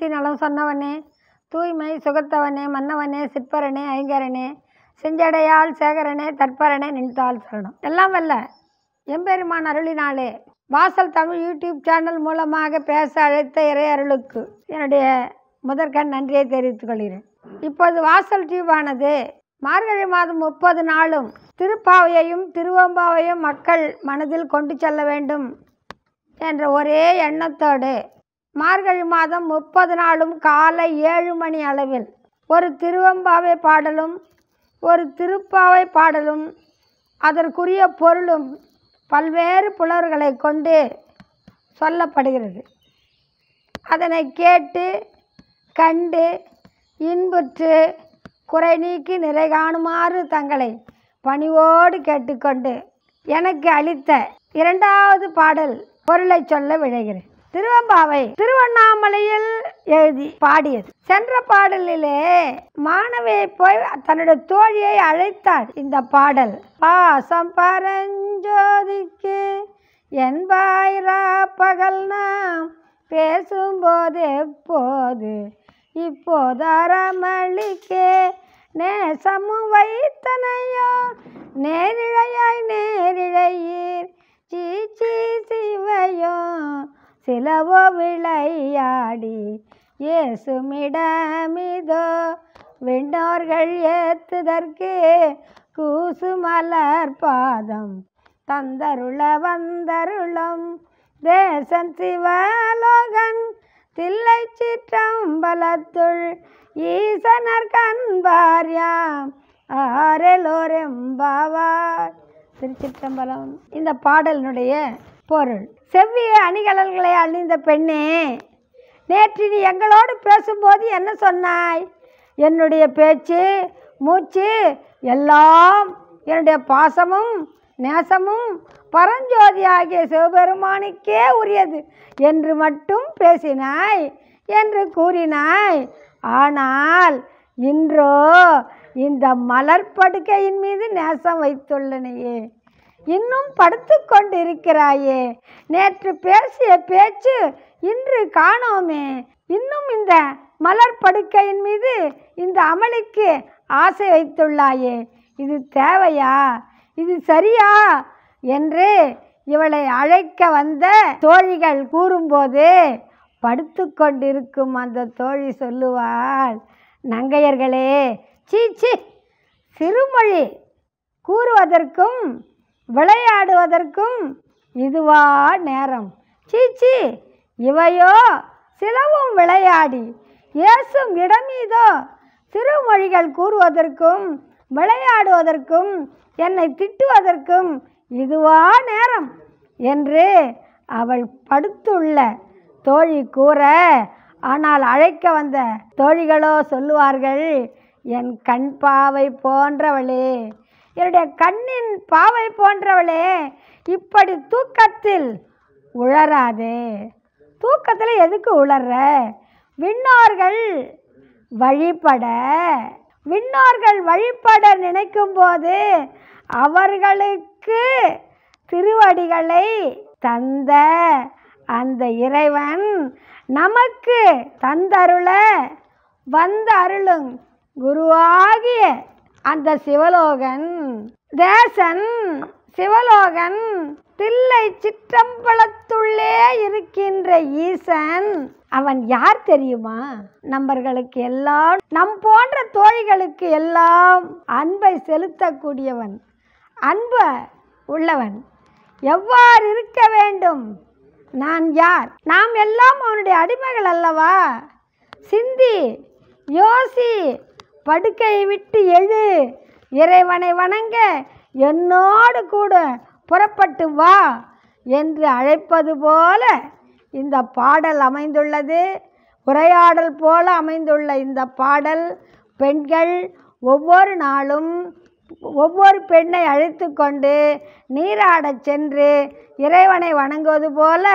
முத்தி நலம் சொன்னவனே தூய்மை சுகத்தவனே மன்னவனே சிற்பரனே ஐங்கரனே செஞ்சடையால் சேகரனே தற்பரனே நின்றால் சொல்லணும் எல்லாம் வல்ல எம்பெருமான் அருளினாலே வாசல் தமிழ் யூடியூப் சேனல் மூலமாக பேச அழைத்த இறையருளுக்கு என்னுடைய முதற்கண் நன்றியை தெரிவித்துக் கொள்கிறேன் இப்போது வாசல் டியூபானது மார்கழி மாதம் முப்பது நாளும் திருப்பாவையையும் திருவம்பாவையும் மக்கள் மனதில் கொண்டு செல்ல வேண்டும் என்ற ஒரே எண்ணத்தோடு மார்கழி மாதம் முப்பது நாளும் காலை ஏழு மணி அளவில் ஒரு திருவம்பாவை பாடலும் ஒரு திருப்பாவை பாடலும் அதற்குரிய பொருளும் பல்வேறு புலவர்களை கொண்டு சொல்லப்படுகிறது அதனை கேட்டு கண்டு இன்புற்று குறை நீக்கி நிறை காணுமாறு தங்களை பணிவோடு கேட்டுக்கொண்டு எனக்கு அளித்த இரண்டாவது பாடல் பொருளை சொல்ல விழைகிறேன் திருவம்பாவை திருவண்ணாமலையில் எழுதி பாடியது சென்ற பாடலிலே மாணவியை போய் தன்னுடைய தோழியை அழைத்தாள் இந்த பாடல் பாசம் பரஞ்சோதிக்கு என்பாயிரா பகல் நாம் பேசும்போது எப்போது இப்போது அறமளிக்கே நேசமும் வைத்தனையோ நேரிழையாய் நேரிழையீர் சீச்சி சிவையோ சிலவோ விளையாடி ஏசுமிடமிதோ விண்ணோர்கள் ஏத்துதற்கு கூசு மலர் பாதம் தந்தருள வந்தருளும் தேசம் சிவலோகன் தில்லை சிற்றம்பலத்துள் ஈசனர் கண்பார் யாம் ஆரெல்லோரெம்பாவாய் திருச்சிற்றம்பலம் இந்த பாடலினுடைய பொருள் செவ்விய அணிகலன்களை அணிந்த பெண்ணே நேற்று நீ எங்களோடு பேசும்போது என்ன சொன்னாய் என்னுடைய பேச்சு மூச்சு எல்லாம் என்னுடைய பாசமும் நேசமும் பரஞ்சோதி ஆகிய சிவபெருமானுக்கே உரியது என்று மட்டும் பேசினாய் என்று கூறினாய் ஆனால் இன்றோ இந்த மலர் படுக்கையின் மீது நேசம் வைத்துள்ளனையே இன்னும் படுத்து கொண்டிருக்கிறாயே நேற்று பேசிய பேச்சு இன்று காணோமே இன்னும் இந்த மலர் படுக்கையின் மீது இந்த அமளிக்கு ஆசை வைத்துள்ளாயே இது தேவையா இது சரியா என்று இவளை அழைக்க வந்த தோழிகள் கூறும்போது படுத்து கொண்டிருக்கும் அந்த தோழி சொல்லுவாள் நங்கையர்களே சீச்சி சிறுமொழி கூறுவதற்கும் விளையாடுவதற்கும் இதுவா நேரம் சீச்சி இவையோ சிலவும் விளையாடி இயேசும் இடமீதோ திருமொழிகள் கூறுவதற்கும் விளையாடுவதற்கும் என்னை திட்டுவதற்கும் இதுவா நேரம் என்று அவள் படுத்துள்ள தோழி கூற ஆனால் அழைக்க வந்த தோழிகளோ சொல்லுவார்கள் என் கண் பாவை போன்றவளே என்னுடைய கண்ணின் பாவை போன்றவளே இப்படி தூக்கத்தில் உழறாதே தூக்கத்தில் எதுக்கு உளற விண்ணோர்கள் வழிபட விண்ணோர்கள் வழிபட நினைக்கும்போது அவர்களுக்கு திருவடிகளை தந்த அந்த இறைவன் நமக்கு தந்தருள வந்த அருளும் குருவாகிய அந்த சிவலோகன் தேசன் சிவலோகன் தில்லை சிற்றம்பலத்துள்ளே இருக்கின்ற ஈசன் அவன் யார் தெரியுமா நம்பர்களுக்கு எல்லாம் நம் போன்ற தோழிகளுக்கு எல்லாம் அன்பை செலுத்தக்கூடியவன் அன்பு உள்ளவன் எவ்வாறு இருக்க வேண்டும் நான் யார் நாம் எல்லாம் அவனுடைய அடிமைகள் அல்லவா சிந்தி யோசி படுக்கையை விட்டு எழு இறைவனை வணங்க என்னோடு கூட புறப்பட்டு வா என்று அழைப்பது போல இந்த பாடல் அமைந்துள்ளது உரையாடல் போல அமைந்துள்ள இந்த பாடல் பெண்கள் ஒவ்வொரு நாளும் ஒவ்வொரு பெண்ணை அழைத்து கொண்டு நீராடச் சென்று இறைவனை வணங்குவது போல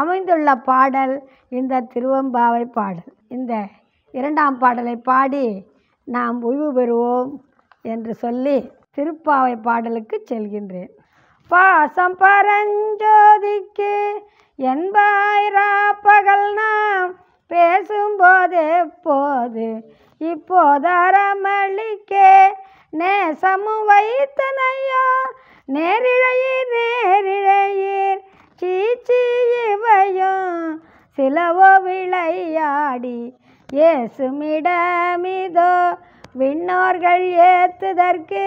அமைந்துள்ள பாடல் இந்த திருவம்பாவை பாடல் இந்த இரண்டாம் பாடலை பாடி நாம் ஓய்வு பெறுவோம் என்று சொல்லி திருப்பாவை பாடலுக்கு செல்கின்றேன் பாசம் பரஞ்சோதிக்கு என்பாயிரா பகல் நாம் பேசும்போது எப்போது இப்போது அறமளிக்கே நேசமும் வைத்தனையோ நேரிழையீர் நேரிழையீர் சீச்சி இவையும் சிலவோ விளையாடி ஏசுமிடமிதோ விண்ணோர்கள் ஏத்துதற்கு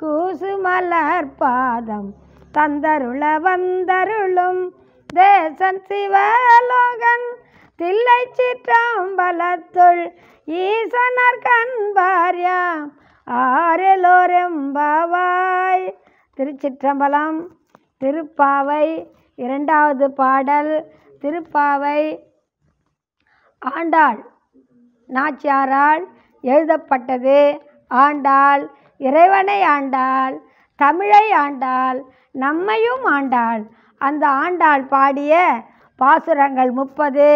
கூசு மலர் பாதம் தந்தருள வந்தருளும் தேசன் சிவலோகன் தில்லை சிற்றம்பலத்துள் ஈசனர் கண்பாரியாம் ஆரெலோரெம்பாவாய் திருச்சிற்றம்பலம் திருப்பாவை இரண்டாவது பாடல் திருப்பாவை ஆண்டாள் நாச்சியாரால் எழுதப்பட்டது ஆண்டாள் இறைவனை ஆண்டாள் தமிழை ஆண்டாள் நம்மையும் ஆண்டாள் அந்த ஆண்டாள் பாடிய பாசுரங்கள் முப்பது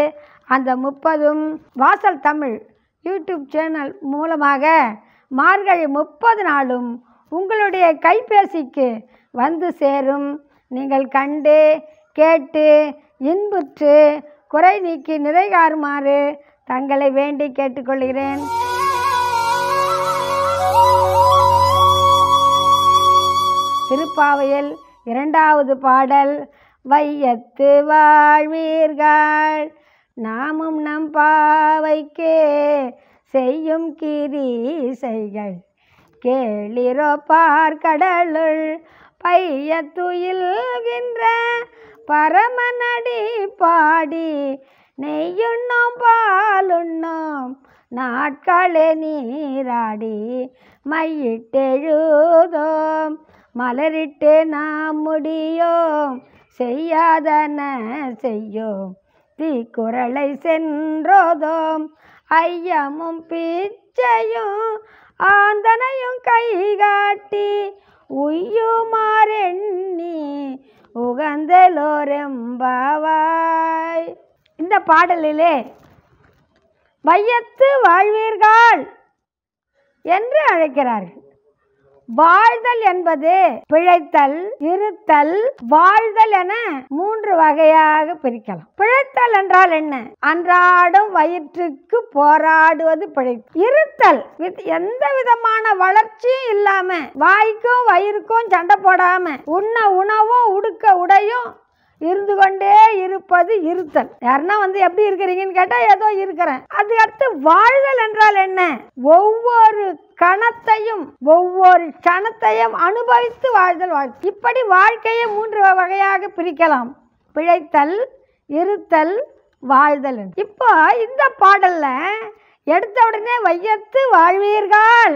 அந்த முப்பதும் வாசல் தமிழ் யூடியூப் சேனல் மூலமாக மார்கழி முப்பது நாளும் உங்களுடைய கைபேசிக்கு வந்து சேரும் நீங்கள் கண்டு கேட்டு இன்புற்று குறை நீக்கி நிறைகாருமாறு தங்களை வேண்டி கேட்டுக்கொள்கிறேன் திருப்பாவையில் இரண்டாவது பாடல் வையத்து வாழ்வீர்கள் நாமும் நம் பாவைக்கே செய்யும் கிரீசைகள் கேளிரோ பார்க்கடலுள் பைய துயில்கின்ற பரமநடி பாடி நெய்யுண்ணும் பாலுண்ணும் நாட்களே நீராடி மையிட்டெழுதோம் மலரிட்டு நாம் முடியோம் செய்யாதன செய்யோம் தீக்குறளை சென்றோதோம் ஐயமும் பிச்சையும் ஆந்தனையும் கை காட்டி உய்யுமாறெண்ணி உகந்தலோரெம்பாவாய் இந்த பாடலிலே வையத்து வாழ்வீர்கள் என்று அழைக்கிறார்கள் வாழ்தல் என்பது பிழைத்தல் இருத்தல் வாழ்தல் என மூன்று வகையாக பிரிக்கலாம் பிழைத்தல் என்றால் என்ன அன்றாடம் வயிற்றுக்கு போராடுவது பிழை இருத்தல் எந்த விதமான வளர்ச்சியும் இல்லாம வாய்க்கும் வயிறுக்கும் சண்டை போடாம உண்ண உணவும் உடுக்க உடையும் இருந்து கொண்டே இருப்பது இருத்தல் யாருன்னா வந்து எப்படி இருக்கிறீங்கன்னு கேட்டால் ஏதோ இருக்கிறேன் அது அடுத்து வாழ்தல் என்றால் என்ன ஒவ்வொரு கணத்தையும் ஒவ்வொரு கணத்தையும் அனுபவித்து வாழ்தல் வாழ் இப்படி வாழ்க்கையை மூன்று வகையாக பிரிக்கலாம் பிழைத்தல் இருத்தல் வாழ்தல் இப்போ இந்த பாடலில் எடுத்த உடனே வையத்து வாழ்வீர்கள்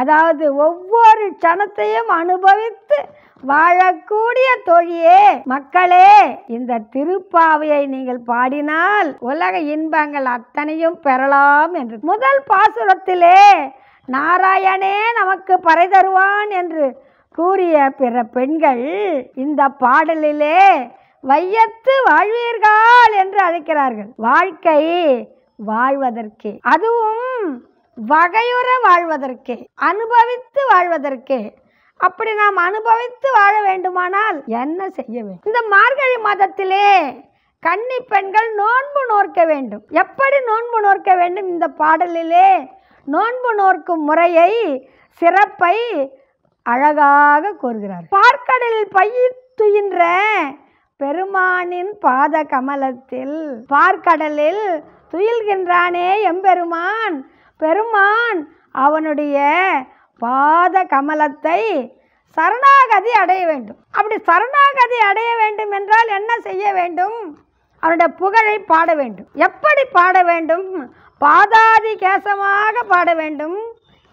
அதாவது ஒவ்வொரு கணத்தையும் அனுபவித்து வாழக்கூடிய தொழியே மக்களே இந்த திருப்பாவையை நீங்கள் பாடினால் உலக இன்பங்கள் அத்தனையும் பெறலாம் என்று முதல் பாசுரத்திலே நாராயணே நமக்கு பறை தருவான் என்று கூறிய பிற பெண்கள் இந்த பாடலிலே வையத்து வாழ்வீர்கள் என்று அழைக்கிறார்கள் வாழ்க்கை வாழ்வதற்கே அதுவும் வகையுற வாழ்வதற்கே அனுபவித்து வாழ்வதற்கே அப்படி நாம் அனுபவித்து வாழ வேண்டுமானால் என்ன செய்ய வேண்டும் இந்த மார்கழி மாதத்திலே கன்னி பெண்கள் நோன்பு நோர்க்க வேண்டும் எப்படி நோன்பு நோர்க்க வேண்டும் இந்த பாடலிலே நோன்பு நோர்க்கும் முறையை சிறப்பை அழகாக கூறுகிறார் பார்க்கடலில் துயின்ற பெருமானின் பாத கமலத்தில் பார்க்கடலில் துயில்கின்றானே எம்பெருமான் பெருமான் அவனுடைய பாத கமலத்தை சரணாகதி அடைய வேண்டும் அப்படி சரணாகதி அடைய வேண்டும் என்றால் என்ன செய்ய வேண்டும் அவனுடைய புகழை பாட வேண்டும் எப்படி பாட வேண்டும் பாதாதி கேசமாக பாட வேண்டும்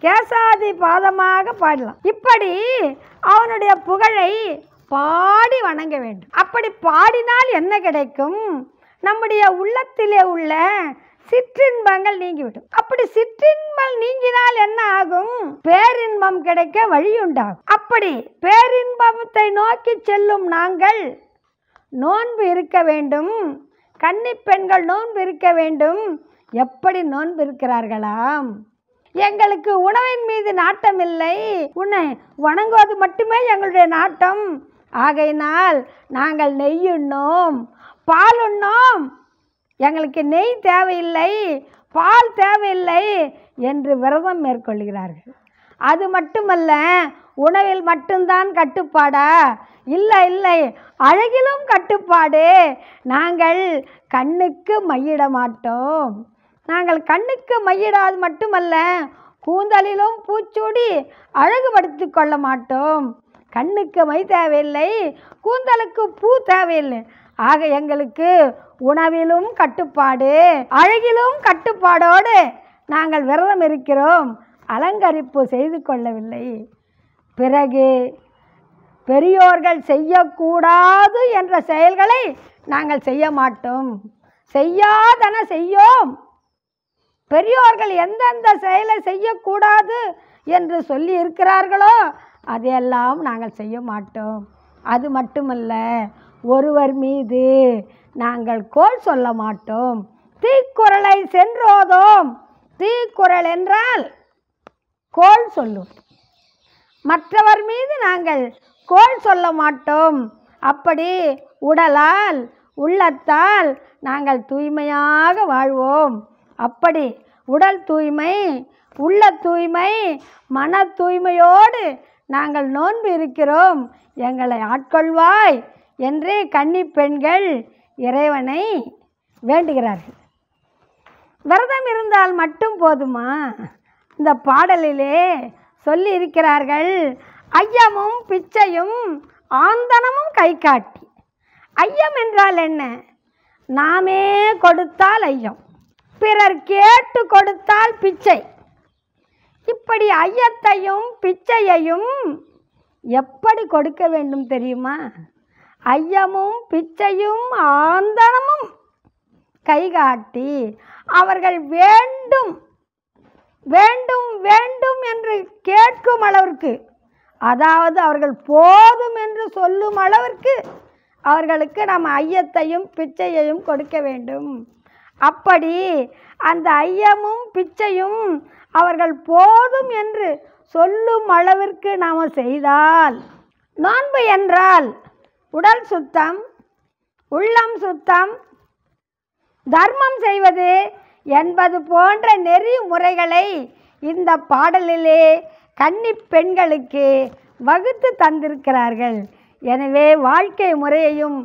கேசாதி பாதமாக பாடலாம் இப்படி அவனுடைய புகழை பாடி வணங்க வேண்டும் அப்படி பாடினால் என்ன கிடைக்கும் நம்முடைய உள்ளத்திலே உள்ள சிற்றின்பங்கள் நீங்கிவிடும் அப்படி சிற்றின்பம் நீங்கினால் என்ன ஆகும் பேரின்பம் கிடைக்க வழி உண்டாகும் அப்படி பேரின்பத்தை நோக்கி செல்லும் நாங்கள் நோன்பு இருக்க வேண்டும் கன்னி பெண்கள் நோன்பு இருக்க வேண்டும் எப்படி நோன்பு இருக்கிறார்களாம் எங்களுக்கு உணவின் மீது நாட்டம் இல்லை உன்னை வணங்குவது மட்டுமே எங்களுடைய நாட்டம் ஆகையினால் நாங்கள் நெய்யுண்ணோம் பால் உண்ணோம் எங்களுக்கு நெய் தேவையில்லை பால் தேவையில்லை என்று விரதம் மேற்கொள்கிறார்கள் அது மட்டுமல்ல உணவில் மட்டும்தான் கட்டுப்பாடா இல்லை இல்லை அழகிலும் கட்டுப்பாடு நாங்கள் கண்ணுக்கு மையிட மாட்டோம் நாங்கள் கண்ணுக்கு மையிடாது மட்டுமல்ல கூந்தலிலும் பூச்சூடி அழகுபடுத்தி கொள்ள மாட்டோம் கண்ணுக்கு மை தேவையில்லை கூந்தலுக்கு பூ தேவையில்லை ஆக எங்களுக்கு உணவிலும் கட்டுப்பாடு அழகிலும் கட்டுப்பாடோடு நாங்கள் விரதம் இருக்கிறோம் அலங்கரிப்பு செய்து கொள்ளவில்லை பிறகு பெரியோர்கள் செய்யக்கூடாது என்ற செயல்களை நாங்கள் செய்ய மாட்டோம் செய்யாதன செய்யோம் பெரியோர்கள் எந்தெந்த செயலை செய்யக்கூடாது என்று சொல்லி இருக்கிறார்களோ அதையெல்லாம் நாங்கள் செய்ய மாட்டோம் அது மட்டுமல்ல ஒருவர் மீது நாங்கள் கோல் சொல்ல மாட்டோம் தீக்குறளை சென்றோதோம் தீக்குறள் என்றால் கோல் சொல்லும் மற்றவர் மீது நாங்கள் கோல் சொல்ல மாட்டோம் அப்படி உடலால் உள்ளத்தால் நாங்கள் தூய்மையாக வாழ்வோம் அப்படி உடல் தூய்மை உள்ள தூய்மை மன தூய்மையோடு நாங்கள் நோன்பு இருக்கிறோம் எங்களை ஆட்கொள்வாய் என்று கன்னி பெண்கள் இறைவனை வேண்டுகிறார்கள் விரதம் இருந்தால் மட்டும் போதுமா இந்த பாடலிலே சொல்லி இருக்கிறார்கள் ஐயமும் பிச்சையும் ஆந்தனமும் கை காட்டி ஐயம் என்றால் என்ன நாமே கொடுத்தால் ஐயம் பிறர் கேட்டு கொடுத்தால் பிச்சை இப்படி ஐயத்தையும் பிச்சையையும் எப்படி கொடுக்க வேண்டும் தெரியுமா ஐயமும் பிச்சையும் ஆந்தனமும் கைகாட்டி அவர்கள் வேண்டும் வேண்டும் வேண்டும் என்று கேட்கும் அளவிற்கு அதாவது அவர்கள் போதும் என்று சொல்லும் அளவிற்கு அவர்களுக்கு நாம் ஐயத்தையும் பிச்சையையும் கொடுக்க வேண்டும் அப்படி அந்த ஐயமும் பிச்சையும் அவர்கள் போதும் என்று சொல்லும் அளவிற்கு நாம் செய்தால் நோன்பு என்றால் உடல் சுத்தம் உள்ளம் சுத்தம் தர்மம் செய்வது என்பது போன்ற நெறிமுறைகளை இந்த பாடலிலே கன்னி பெண்களுக்கு வகுத்து தந்திருக்கிறார்கள் எனவே வாழ்க்கை முறையையும்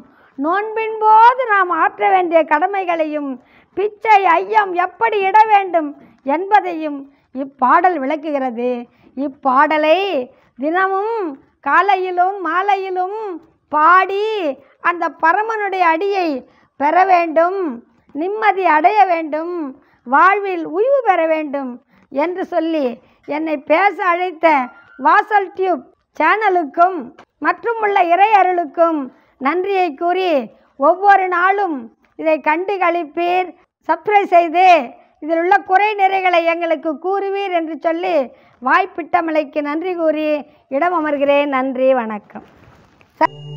நோன்பின் போது நாம் ஆற்ற வேண்டிய கடமைகளையும் பிச்சை ஐயம் எப்படி இட வேண்டும் என்பதையும் இப்பாடல் விளக்குகிறது இப்பாடலை தினமும் காலையிலும் மாலையிலும் பாடி அந்த பரமனுடைய அடியை பெற வேண்டும் நிம்மதி அடைய வேண்டும் வாழ்வில் உய்வு பெற வேண்டும் என்று சொல்லி என்னை பேச அழைத்த வாசல் டியூப் சேனலுக்கும் மற்றும் உள்ள இறையருளுக்கும் நன்றியை கூறி ஒவ்வொரு நாளும் இதை கண்டு கழிப்பீர் சப்ரைஸ் செய்து இதில் உள்ள குறை நிறைகளை எங்களுக்கு கூறுவீர் என்று சொல்லி வாய்ப்பிட்டமலைக்கு நன்றி கூறி இடம் அமர்கிறேன் நன்றி வணக்கம்